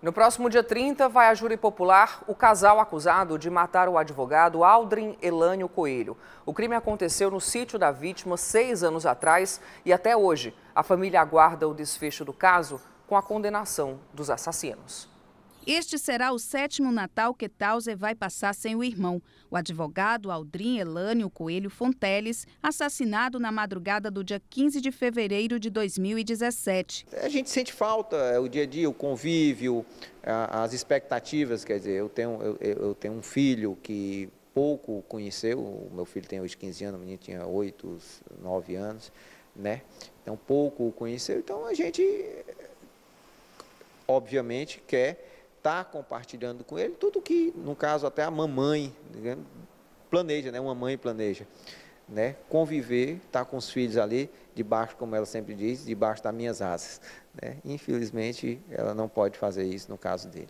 No próximo dia 30, vai a júri popular o casal acusado de matar o advogado Aldrin Elânio Coelho. O crime aconteceu no sítio da vítima seis anos atrás e até hoje a família aguarda o desfecho do caso com a condenação dos assassinos. Este será o sétimo Natal que Tauser vai passar sem o irmão, o advogado Aldrin Elânio Coelho Fonteles, assassinado na madrugada do dia 15 de fevereiro de 2017. A gente sente falta, é, o dia a dia, o convívio, as expectativas, quer dizer, eu tenho, eu, eu tenho um filho que pouco conheceu, o meu filho tem hoje 15 anos, o menino tinha 8, 9 anos, né? Então pouco o conheceu, então a gente obviamente quer Tá compartilhando com ele tudo que, no caso, até a mamãe né, planeja, né? Uma mãe planeja, né? Conviver, estar tá com os filhos ali, debaixo, como ela sempre diz, debaixo das minhas asas. Né? Infelizmente, ela não pode fazer isso no caso dele.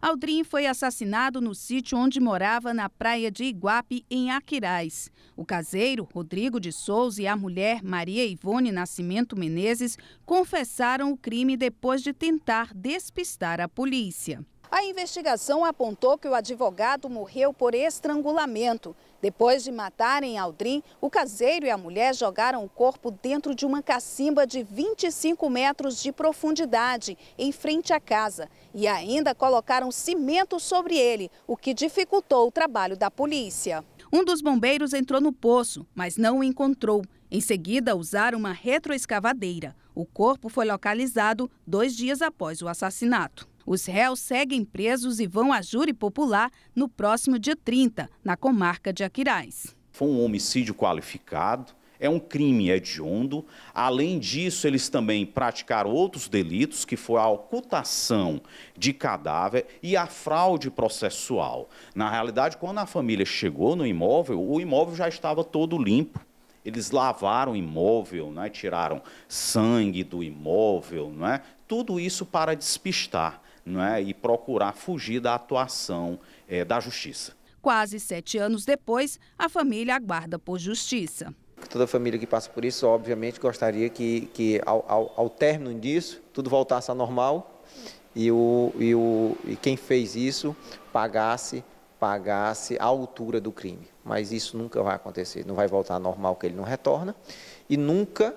Aldrin foi assassinado no sítio onde morava na praia de Iguape, em Aquiraz. O caseiro, Rodrigo de Souza, e a mulher, Maria Ivone Nascimento Menezes, confessaram o crime depois de tentar despistar a polícia. A investigação apontou que o advogado morreu por estrangulamento. Depois de matarem Aldrin, o caseiro e a mulher jogaram o corpo dentro de uma cacimba de 25 metros de profundidade, em frente à casa. E ainda colocaram cimento sobre ele, o que dificultou o trabalho da polícia. Um dos bombeiros entrou no poço, mas não o encontrou. Em seguida, usaram uma retroescavadeira. O corpo foi localizado dois dias após o assassinato. Os réus seguem presos e vão a júri popular no próximo dia 30, na comarca de Aquirais. Foi um homicídio qualificado, é um crime hediondo. Além disso, eles também praticaram outros delitos, que foi a ocultação de cadáver e a fraude processual. Na realidade, quando a família chegou no imóvel, o imóvel já estava todo limpo. Eles lavaram o imóvel, né? tiraram sangue do imóvel, né? tudo isso para despistar. É? e procurar fugir da atuação é, da justiça. Quase sete anos depois, a família aguarda por justiça. Toda família que passa por isso, obviamente, gostaria que, que ao, ao, ao término disso, tudo voltasse ao normal e, o, e, o, e quem fez isso pagasse pagasse a altura do crime. Mas isso nunca vai acontecer, não vai voltar ao normal que ele não retorna e nunca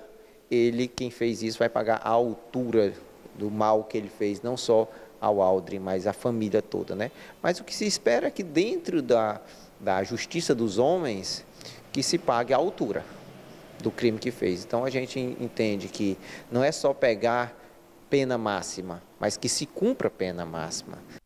ele, quem fez isso, vai pagar a altura do mal que ele fez, não só ao Aldrin, mas a família toda, né? Mas o que se espera é que dentro da, da justiça dos homens, que se pague a altura do crime que fez. Então a gente entende que não é só pegar pena máxima, mas que se cumpra pena máxima.